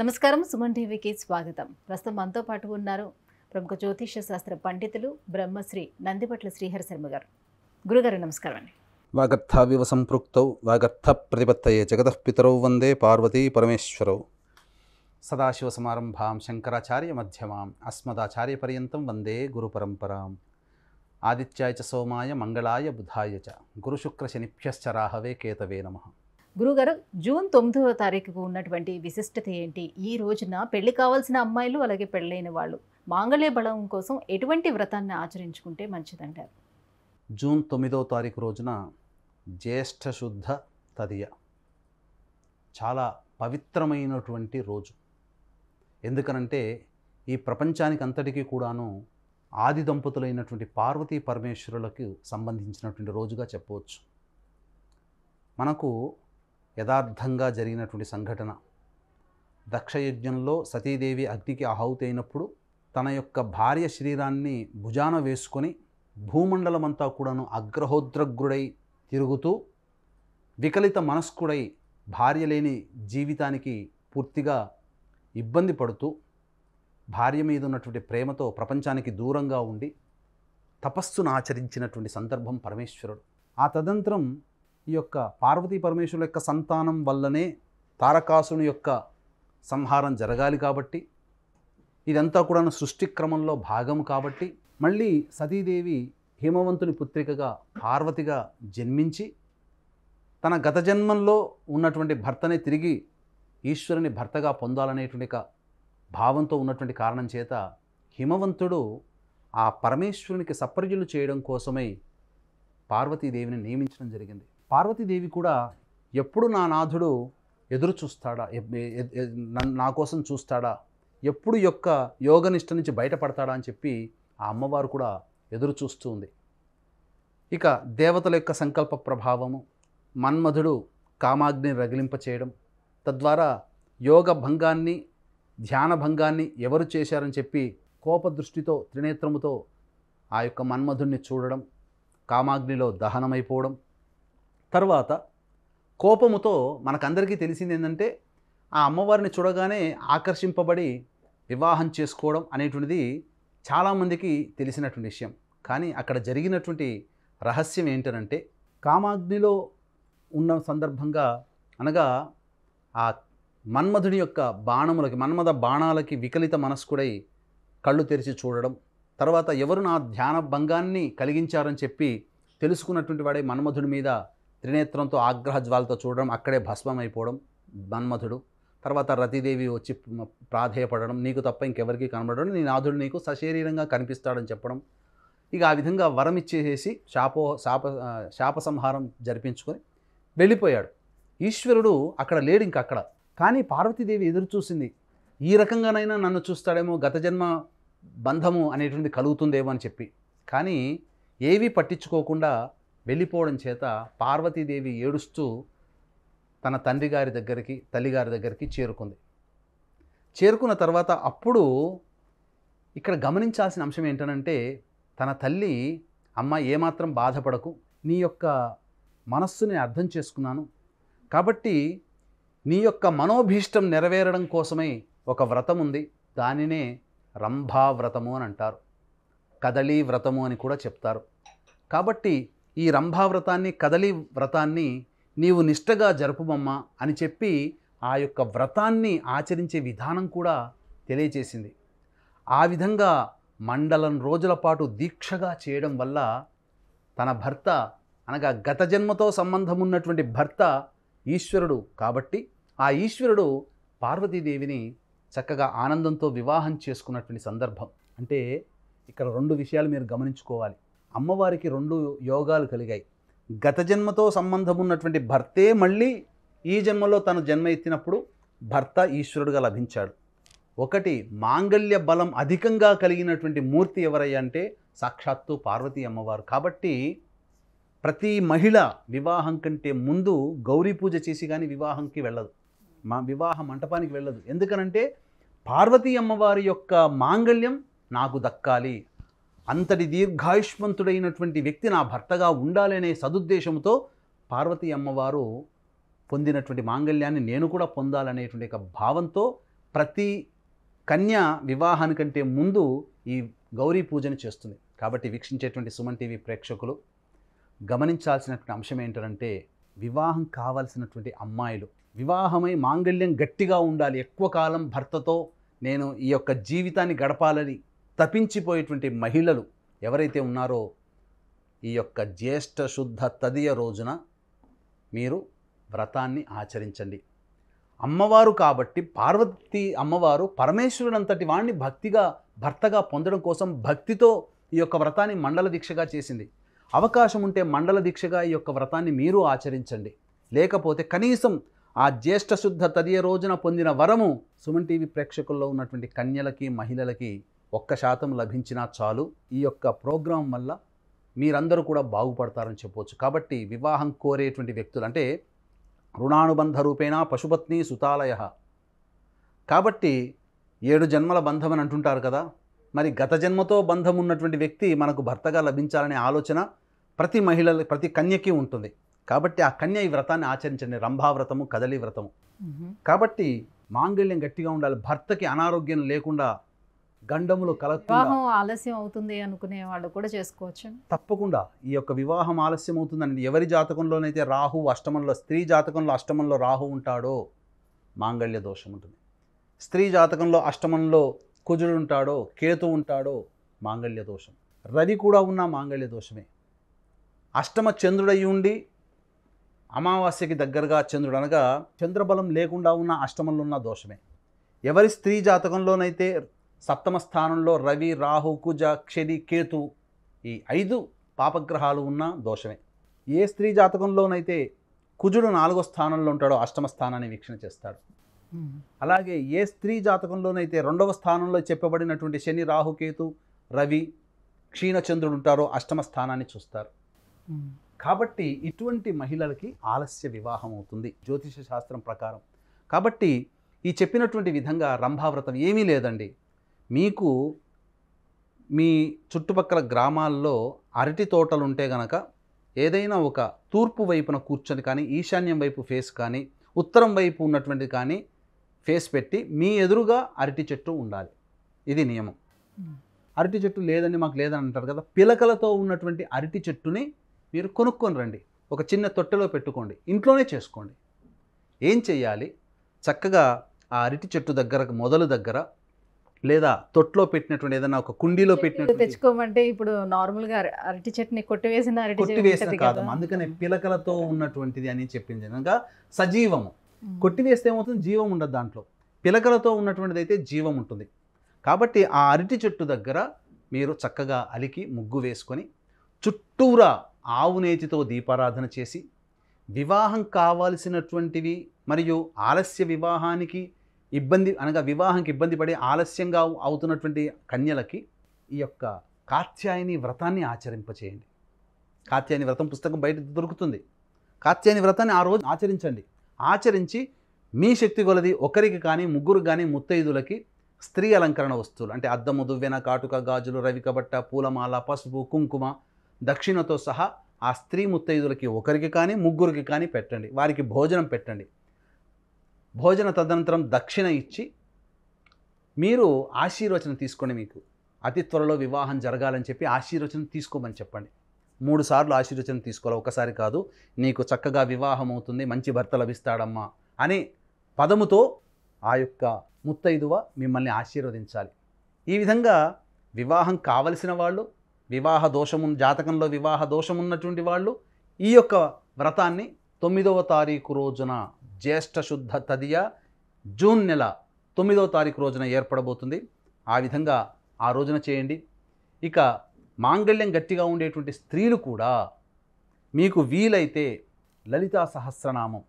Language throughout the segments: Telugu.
నమస్కారం సుమన్ టీవీకి స్వాగతం ప్రస్తుతం మనతో పాటు ఉన్నారు ప్రముఖ జ్యోతిష శాస్త్ర పండితులు బ్రహ్మశ్రీ నందిపట్ల శ్రీహరి శర్మ గారు గురుగారు నమస్కారం అండి వాగర్థావివ సంపృక్తౌ వాగర్థ ప్రతిపత్తయే జగతఃపితరౌ వందే పార్వతీ పరమేశ్వరౌ సదాశివ సమారంభాం శంకరాచార్య మధ్యమాం అస్మదాచార్య పర్యంతం వందే గురు పరంపరాం ఆదిత్యాయ చ సోమాయ మంగళాయ బుధాయ చ గురుశుక్ర శనిభ్యశ్చ రాహవే కేతవే నమః గురుగారు జూన్ తొమ్మిదవ తారీఖుకు ఉన్నటువంటి విశిష్టత ఏంటి ఈ రోజున పెళ్లి కావాల్సిన అమ్మాయిలు అలాగే పెళ్ళైన వాళ్ళు మాంగళ్య బలం కోసం ఎటువంటి వ్రతాన్ని ఆచరించుకుంటే మంచిదంటారు జూన్ తొమ్మిదవ తారీఖు రోజున జ్యేష్ఠ శుద్ధ తదియ చాలా పవిత్రమైనటువంటి రోజు ఎందుకనంటే ఈ ప్రపంచానికి అంతటికీ కూడాను ఆది దంపతులైనటువంటి పార్వతీ పరమేశ్వరులకు సంబంధించినటువంటి రోజుగా చెప్పవచ్చు మనకు యథార్థంగా జరిగినటువంటి సంఘటన దక్షయజ్ఞంలో సతీదేవి అగ్నికి ఆహుతైనప్పుడు తన యొక్క భార్య శరీరాన్ని భుజాన వేసుకొని భూమండలమంతా కూడాను అగ్రహోద్రగ్రుడై తిరుగుతూ వికలిత మనస్కుడై భార్య లేని జీవితానికి పూర్తిగా ఇబ్బంది పడుతూ భార్య మీద ఉన్నటువంటి ప్రేమతో ప్రపంచానికి దూరంగా ఉండి తపస్సును ఆచరించినటువంటి సందర్భం పరమేశ్వరుడు ఆ తదంతరం ఈ యొక్క పార్వతీ పరమేశ్వరుల యొక్క సంతానం వల్లనే తారకాసుని యొక్క సంహారం జరగాలి కాబట్టి ఇదంతా కూడా సృష్టి క్రమంలో భాగం కాబట్టి మళ్ళీ సతీదేవి హేమవంతుని పుత్రికగా పార్వతిగా జన్మించి తన గత జన్మంలో ఉన్నటువంటి భర్తనే తిరిగి ఈశ్వరుని భర్తగా పొందాలనేటువంటి భావంతో ఉన్నటువంటి కారణం చేత హిమవంతుడు ఆ పరమేశ్వరునికి సపర్యులు చేయడం కోసమై పార్వతీదేవిని నియమించడం జరిగింది పార్వతీదేవి కూడా ఎప్పుడు నా నాథుడు ఎదురు చూస్తాడా నా కోసం చూస్తాడా ఎప్పుడు యొక్క యోగనిష్ట నుంచి బయటపడతాడా అని చెప్పి ఆ అమ్మవారు కూడా ఎదురు చూస్తుంది ఇక దేవతల యొక్క సంకల్ప ప్రభావము మన్మధుడు కామాగ్ని రగిలింప చేయడం తద్వారా యోగ భంగాన్ని ధ్యాన భంగాన్ని ఎవరు చేశారని చెప్పి కోపదృష్టితో త్రినేత్రముతో ఆ యొక్క మన్మధుణ్ణి చూడడం కామాగ్నిలో దహనమైపోవడం తర్వాత కోపముతో మనకందరికీ తెలిసింది ఏంటంటే ఆ అమ్మవారిని చూడగానే ఆకర్షింపబడి వివాహం చేసుకోవడం అనేటువంటిది చాలామందికి తెలిసినటువంటి విషయం కానీ అక్కడ జరిగినటువంటి రహస్యం ఏంటనంటే కామాగ్నిలో ఉన్న సందర్భంగా అనగా ఆ మన్మధుడి యొక్క బాణములకి మన్మథ బాణాలకి వికలిత మనస్కుడై కళ్ళు తెరిచి చూడడం తర్వాత ఎవరు నా ధ్యాన భంగాన్ని కలిగించారని చెప్పి తెలుసుకున్నటువంటి వాడే మన్మధుడి మీద త్రినేత్రంతో ఆగ్రహజ్వాలతో చూడడం అక్కడే భస్మం అయిపోవడం మన్మధుడు తర్వాత రతిదేవి వచ్చి ప్రాధేయపడడం నీకు తప్ప ఇంకెవరికి కనబడడం నీ నాథుడు నీకు సశరీరంగా కనిపిస్తాడని చెప్పడం ఇక ఆ విధంగా వరం ఇచ్చేసేసి శాపో శాప శాప సంహారం జరిపించుకొని వెళ్ళిపోయాడు ఈశ్వరుడు అక్కడ లేడు ఇంక అక్కడ కానీ పార్వతీదేవి ఎదురు చూసింది ఈ రకంగానైనా నన్ను చూస్తాడేమో గత జన్మ బంధము అనేటువంటిది కలుగుతుందేమో అని చెప్పి కానీ ఏవీ పట్టించుకోకుండా వెళ్ళిపోవడం చేత పార్వతీదేవి ఏడుస్తూ తన తండ్రి గారి దగ్గరికి తల్లిగారి దగ్గరికి చేరుకుంది చేరుకున్న తర్వాత అప్పుడు ఇక్కడ గమనించాల్సిన అంశం ఏంటనంటే తన తల్లి అమ్మ ఏమాత్రం బాధపడకు నీ యొక్క మనస్సుని అర్థం చేసుకున్నాను కాబట్టి నీ యొక్క మనోభీష్టం నెరవేరడం కోసమై ఒక వ్రతం ఉంది దానినే రంభా వ్రతము అని అంటారు కదళీ వ్రతము అని కూడా చెప్తారు కాబట్టి ఈ రంభావ్రతాన్ని కదలి వ్రతాన్ని నీవు నిష్టగా జరుపుమమ్మా అని చెప్పి ఆ యొక్క వ్రతాన్ని ఆచరించే విధానం కూడా తెలియచేసింది ఆ విధంగా మండలం రోజుల పాటు దీక్షగా చేయడం వల్ల తన భర్త అనగా గత జన్మతో సంబంధం ఉన్నటువంటి భర్త ఈశ్వరుడు కాబట్టి ఆ ఈశ్వరుడు పార్వతీదేవిని చక్కగా ఆనందంతో వివాహం చేసుకున్నటువంటి సందర్భం అంటే ఇక్కడ రెండు విషయాలు మీరు గమనించుకోవాలి అమ్మవారికి రెండు యోగాలు కలిగాయి గత జన్మతో సంబంధం ఉన్నటువంటి భర్తే మళ్ళీ ఈ జన్మలో తను జన్మ ఎత్తినప్పుడు భర్త ఈశ్వరుడుగా లభించాడు ఒకటి మాంగళ్య బలం అధికంగా కలిగినటువంటి మూర్తి ఎవరై అంటే సాక్షాత్తు పార్వతీ అమ్మవారు కాబట్టి ప్రతి మహిళ వివాహం కంటే ముందు గౌరీ పూజ చేసి కానీ వివాహంకి వెళ్ళదు మా వివాహ మంటపానికి వెళ్ళదు ఎందుకనంటే పార్వతీ అమ్మవారి యొక్క మాంగళ్యం నాకు దక్కాలి అంతటి దీర్ఘాయుష్మంతుడైనటువంటి వ్యక్తి నా భర్తగా ఉండాలనే సదుద్దేశంతో పార్వతీ అమ్మవారు పొందినటువంటి మాంగళ్యాన్ని నేను కూడా పొందాలనేటువంటి ఒక భావంతో ప్రతి కన్య వివాహానికంటే ముందు ఈ గౌరీ పూజను చేస్తుంది కాబట్టి వీక్షించేటువంటి సుమన్ టీవీ ప్రేక్షకులు గమనించాల్సినటువంటి అంశం ఏంటంటే వివాహం కావాల్సినటువంటి అమ్మాయిలు వివాహమై మాంగళ్యం గట్టిగా ఉండాలి ఎక్కువ కాలం భర్తతో నేను ఈ యొక్క జీవితాన్ని గడపాలని తపించిపోయేటువంటి మహిళలు ఎవరైతే ఉన్నారో ఈ యొక్క జ్యేష్ఠ శుద్ధ తదియ రోజున మీరు వ్రతాన్ని ఆచరించండి అమ్మవారు కాబట్టి పార్వతి అమ్మవారు అంతటి వాణ్ణి భక్తిగా భర్తగా పొందడం కోసం భక్తితో ఈ యొక్క వ్రతాన్ని మండల దీక్షగా చేసింది అవకాశం ఉంటే మండల దీక్షగా ఈ యొక్క వ్రతాన్ని మీరు ఆచరించండి లేకపోతే కనీసం ఆ జ్యేష్ఠ శుద్ధ తదియ రోజున పొందిన వరము సుమన్ టీవీ ప్రేక్షకుల్లో ఉన్నటువంటి కన్యలకి మహిళలకి ఒక్క శాతం లభించినా చాలు ఈ యొక్క ప్రోగ్రాం వల్ల మీరందరూ కూడా బాగుపడతారని చెప్పవచ్చు కాబట్టి వివాహం కోరేటువంటి వ్యక్తులు అంటే రుణానుబంధ రూపేణ పశుపత్ని సుతాలయ కాబట్టి ఏడు జన్మల బంధం అని అంటుంటారు కదా మరి గత జన్మతో బంధం ఉన్నటువంటి వ్యక్తి మనకు భర్తగా లభించాలనే ఆలోచన ప్రతి మహిళ ప్రతి కన్యకి ఉంటుంది కాబట్టి ఆ కన్య ఈ వ్రతాన్ని ఆచరించండి రంభావ్రతము కదలి వ్రతము కాబట్టి మాంగళ్యం గట్టిగా ఉండాలి భర్తకి అనారోగ్యం లేకుండా గండములు వివాహం ఆలస్యం అవుతుంది అనుకునే వాళ్ళు కూడా చేసుకోవచ్చు తప్పకుండా ఈ యొక్క వివాహం ఆలస్యం అవుతుందండి ఎవరి జాతకంలోనైతే రాహు అష్టమంలో స్త్రీ జాతకంలో అష్టమంలో రాహు ఉంటాడో మాంగళ్య దోషం ఉంటుంది స్త్రీ జాతకంలో అష్టమంలో కుజుడు ఉంటాడో కేతు ఉంటాడో మాంగళ్య దోషం రవి కూడా ఉన్న మాంగళ్య దోషమే అష్టమ చంద్రుడయి ఉండి అమావాస్యకి దగ్గరగా చంద్రుడు అనగా చంద్రబలం లేకుండా ఉన్న అష్టమంలో ఉన్న దోషమే ఎవరి స్త్రీ జాతకంలోనైతే సప్తమ స్థానంలో రవి రాహు కుజ క్షని కేతు ఈ ఐదు పాపగ్రహాలు ఉన్న దోషమే ఏ స్త్రీ జాతకంలోనైతే కుజుడు నాలుగో స్థానంలో ఉంటాడో అష్టమ స్థానాన్ని వీక్షణ చేస్తాడు hmm. అలాగే ఏ స్త్రీ జాతకంలోనైతే రెండవ స్థానంలో చెప్పబడినటువంటి శని రాహుకేతు రవి క్షీణచంద్రుడు ఉంటారో అష్టమ స్థానాన్ని చూస్తారు hmm. కాబట్టి ఇటువంటి మహిళలకి ఆలస్య వివాహం అవుతుంది జ్యోతిష శాస్త్రం ప్రకారం కాబట్టి ఈ చెప్పినటువంటి విధంగా రంభావ్రతం ఏమీ లేదండి మీకు మీ చుట్టుపక్కల గ్రామాల్లో అరటి తోటలు ఉంటే గనక ఏదైనా ఒక తూర్పు వైపున కూర్చొని కానీ ఈశాన్యం వైపు ఫేస్ కానీ ఉత్తరం వైపు ఉన్నటువంటి కానీ ఫేస్ పెట్టి మీ ఎదురుగా అరటి చెట్టు ఉండాలి ఇది నియమం అరటి చెట్టు లేదని మాకు లేదని అంటారు కదా పిలకలతో ఉన్నటువంటి అరటి చెట్టుని మీరు కొనుక్కొని రండి ఒక చిన్న తొట్టెలో పెట్టుకోండి ఇంట్లోనే చేసుకోండి ఏం చేయాలి చక్కగా ఆ అరటి చెట్టు దగ్గర మొదలు దగ్గర లేదా తొట్లో పెట్టినటువంటి ఏదైనా ఒక కుండీలో పెట్టినట్టు తెచ్చుకోమంటే ఇప్పుడు నార్మల్గా అరటి చట్నీ కొట్టివేసిన అరటి కొట్టివేసిన కాదు అందుకనే పిలకలతో ఉన్నటువంటిది అని చెప్పింది కనుక సజీవము కొట్టివేస్తే ఏమవుతుంది జీవం ఉండదు దాంట్లో పిలకలతో ఉన్నటువంటిది అయితే జీవం ఉంటుంది కాబట్టి ఆ అరటి చెట్టు దగ్గర మీరు చక్కగా అలికి ముగ్గు వేసుకొని చుట్టూరా ఆవు నేతితో దీపారాధన చేసి వివాహం కావాల్సినటువంటివి మరియు ఆలస్య వివాహానికి ఇబ్బంది అనగా వివాహంకి ఇబ్బంది పడి ఆలస్యంగా అవుతున్నటువంటి కన్యలకి ఈ యొక్క కాత్యాయని వ్రతాన్ని ఆచరింపచేయండి కాత్యాయని వ్రతం పుస్తకం బయట దొరుకుతుంది కాత్యాయని వ్రతాన్ని ఆ రోజు ఆచరించండి ఆచరించి మీ శక్తి కొలది ఒకరికి కానీ ముగ్గురు కానీ ముత్తైదులకి స్త్రీ అలంకరణ వస్తువులు అంటే అద్దము దువ్వెన కాటుక గాజులు రవికబట్ట పూలమాల పసుపు కుంకుమ దక్షిణతో సహా ఆ స్త్రీ ముత్తైదులకి ఒకరికి కానీ ముగ్గురికి కానీ పెట్టండి వారికి భోజనం పెట్టండి భోజన తదనంతరం దక్షిణ ఇచ్చి మీరు ఆశీర్వచనం తీసుకోండి మీకు అతి త్వరలో వివాహం జరగాలని చెప్పి ఆశీర్వచనం తీసుకోమని చెప్పండి మూడు సార్లు ఆశీర్వచనం తీసుకోవాలి ఒకసారి కాదు నీకు చక్కగా వివాహం అవుతుంది మంచి భర్త లభిస్తాడమ్మా అనే పదముతో ఆ యొక్క ముత్తైదువ మిమ్మల్ని ఆశీర్వదించాలి ఈ విధంగా వివాహం కావలసిన వాళ్ళు వివాహ దోషము జాతకంలో వివాహ దోషం ఉన్నటువంటి వాళ్ళు ఈ యొక్క వ్రతాన్ని తొమ్మిదవ తారీఖు రోజున జ్యేష్ఠ శుద్ధ తదియ జూన్ నెల తొమ్మిదో తారీఖు రోజున ఏర్పడబోతుంది ఆ విధంగా ఆ రోజున చేయండి ఇక మాంగళ్యం గట్టిగా ఉండేటువంటి స్త్రీలు కూడా మీకు వీలైతే లలితా సహస్రనామం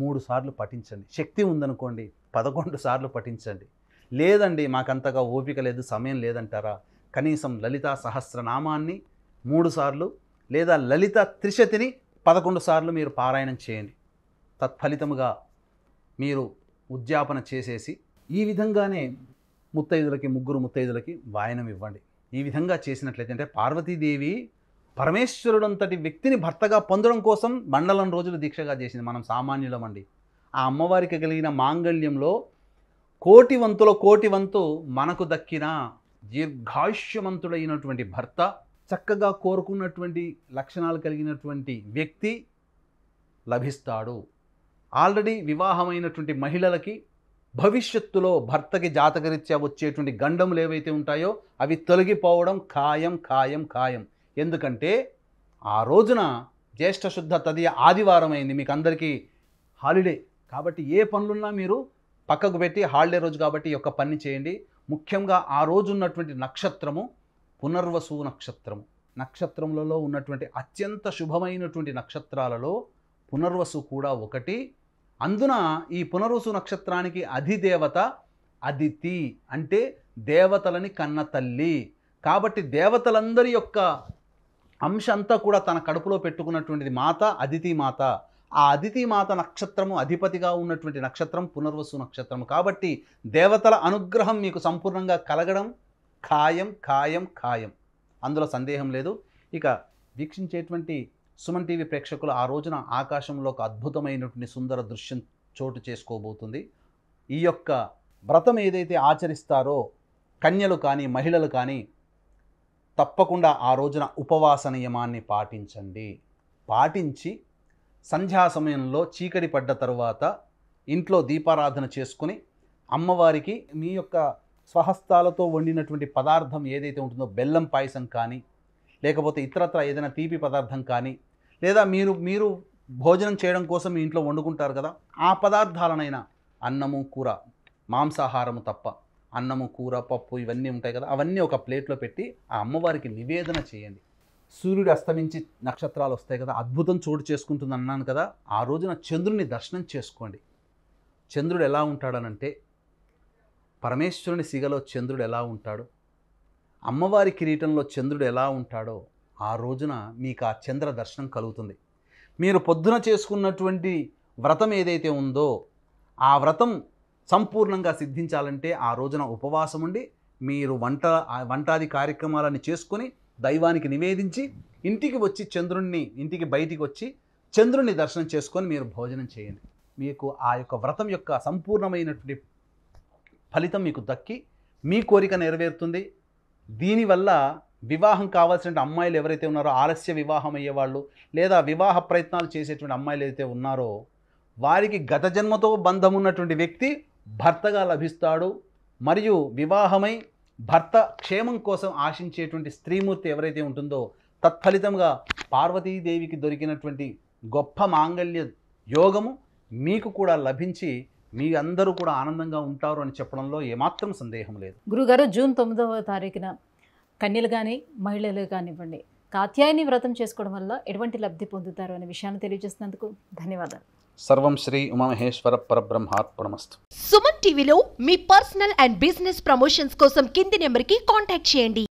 మూడు సార్లు పఠించండి శక్తి ఉందనుకోండి పదకొండు సార్లు పఠించండి లేదండి మాకంతగా ఓపిక లేదు సమయం లేదంటారా కనీసం లలితా సహస్రనామాన్ని మూడు సార్లు లేదా లలిత త్రిశతిని పదకొండు సార్లు మీరు పారాయణం చేయండి తత్ఫలితముగా మీరు ఉద్యాపన చేసేసి ఈ విధంగానే ముత్తైదులకి ముగ్గురు ముత్తైదులకి వాయనం ఇవ్వండి ఈ విధంగా చేసినట్లయితే అంటే పార్వతీదేవి పరమేశ్వరుడంతటి వ్యక్తిని భర్తగా పొందడం కోసం మండలం రోజులు దీక్షగా చేసింది మనం సామాన్యులమండి ఆ అమ్మవారికి కలిగిన మాంగళ్యంలో కోటి వంతుల కోటి వంతు మనకు దక్కిన దీర్ఘాయుష్యమంతుడైనటువంటి భర్త చక్కగా కోరుకున్నటువంటి లక్షణాలు కలిగినటువంటి వ్యక్తి లభిస్తాడు ఆల్రెడీ వివాహమైనటువంటి మహిళలకి భవిష్యత్తులో భర్తకి జాతకరీత్యా వచ్చేటువంటి గండములు ఏవైతే ఉంటాయో అవి తొలగిపోవడం ఖాయం ఖాయం ఖాయం ఎందుకంటే ఆ రోజున జ్యేష్ఠ శుద్ధ తదియ ఆదివారం అయింది మీకు అందరికీ హాలిడే కాబట్టి ఏ పనులున్నా మీరు పక్కకు పెట్టి హాలిడే రోజు కాబట్టి యొక్క పని చేయండి ముఖ్యంగా ఆ రోజు ఉన్నటువంటి నక్షత్రము పునర్వసు నక్షత్రము నక్షత్రములలో ఉన్నటువంటి అత్యంత శుభమైనటువంటి నక్షత్రాలలో పునర్వసు కూడా ఒకటి అందున ఈ పునర్వసు నక్షత్రానికి అధిదేవత అదితి అంటే దేవతలని కన్న తల్లి కాబట్టి దేవతలందరి యొక్క అంశ అంతా కూడా తన కడుపులో పెట్టుకున్నటువంటిది మాత అదితి మాత ఆ అదితి మాత నక్షత్రము అధిపతిగా ఉన్నటువంటి నక్షత్రం పునర్వసు నక్షత్రం కాబట్టి దేవతల అనుగ్రహం మీకు సంపూర్ణంగా కలగడం ఖాయం ఖాయం ఖాయం అందులో సందేహం లేదు ఇక వీక్షించేటువంటి సుమన్ టీవీ ప్రేక్షకులు ఆ రోజున ఆకాశంలో ఒక అద్భుతమైనటువంటి సుందర దృశ్యం చోటు చేసుకోబోతుంది ఈ యొక్క వ్రతం ఏదైతే ఆచరిస్తారో కన్యలు కానీ మహిళలు కానీ తప్పకుండా ఆ రోజున ఉపవాస నియమాన్ని పాటించండి పాటించి సంధ్యా సమయంలో చీకటి పడ్డ తర్వాత ఇంట్లో దీపారాధన చేసుకుని అమ్మవారికి మీ యొక్క స్వహస్తాలతో వండినటువంటి పదార్థం ఏదైతే ఉంటుందో బెల్లం పాయసం కానీ లేకపోతే ఇతరత్ర ఏదైనా తీపి పదార్థం కానీ లేదా మీరు మీరు భోజనం చేయడం కోసం మీ ఇంట్లో వండుకుంటారు కదా ఆ పదార్థాలనైనా అన్నము కూర మాంసాహారము తప్ప అన్నము కూర పప్పు ఇవన్నీ ఉంటాయి కదా అవన్నీ ఒక ప్లేట్లో పెట్టి ఆ అమ్మవారికి నివేదన చేయండి సూర్యుడు అస్తమించి నక్షత్రాలు వస్తాయి కదా అద్భుతం చోటు చేసుకుంటుంది అన్నాను కదా ఆ రోజున చంద్రుని దర్శనం చేసుకోండి చంద్రుడు ఎలా ఉంటాడనంటే పరమేశ్వరుని సిగలో చంద్రుడు ఎలా ఉంటాడు అమ్మవారి కిరీటంలో చంద్రుడు ఎలా ఉంటాడో ఆ రోజున మీకు ఆ చంద్ర దర్శనం కలుగుతుంది మీరు పొద్దున చేసుకున్నటువంటి వ్రతం ఏదైతే ఉందో ఆ వ్రతం సంపూర్ణంగా సిద్ధించాలంటే ఆ రోజున ఉపవాసం ఉండి మీరు వంట వంటాది కార్యక్రమాలని చేసుకొని దైవానికి నివేదించి ఇంటికి వచ్చి చంద్రుణ్ణి ఇంటికి బయటికి వచ్చి చంద్రుణ్ణి దర్శనం చేసుకొని మీరు భోజనం చేయండి మీకు ఆ యొక్క వ్రతం యొక్క సంపూర్ణమైనటువంటి ఫలితం మీకు దక్కి మీ కోరిక నెరవేరుతుంది దీనివల్ల వివాహం కావాల్సిన అమ్మాయిలు ఎవరైతే ఉన్నారో ఆలస్య వివాహం అయ్యేవాళ్ళు లేదా వివాహ ప్రయత్నాలు చేసేటువంటి అమ్మాయిలు అయితే ఉన్నారో వారికి గత జన్మతో బంధం ఉన్నటువంటి వ్యక్తి భర్తగా లభిస్తాడు మరియు వివాహమై భర్త క్షేమం కోసం ఆశించేటువంటి స్త్రీమూర్తి ఎవరైతే ఉంటుందో తత్ఫలితంగా పార్వతీదేవికి దొరికినటువంటి గొప్ప మాంగళ్య యోగము మీకు కూడా లభించి మీ అందరూ కూడా ఆనందంగా ఉంటారు అని చెప్పడంలో ఏమాత్రం సందేహం లేదు గురుగారు జూన్ తొమ్మిదవ తారీఖున కన్యలు కానీ మహిళలు కానివ్వండి కాత్యాయని వ్రతం చేసుకోవడం వల్ల ఎటువంటి లబ్ధి పొందుతారు అనే విషయాన్ని తెలియజేసినందుకు ధన్యవాదాలు సర్వం శ్రీ ఉమామహేశ్వర పరబ్రహ్మార్పణమస్తు సుమన్ టీవీలో మీ పర్సనల్ అండ్ బిజినెస్ ప్రమోషన్స్ కోసం కింది నెంబర్కి కాంటాక్ట్ చేయండి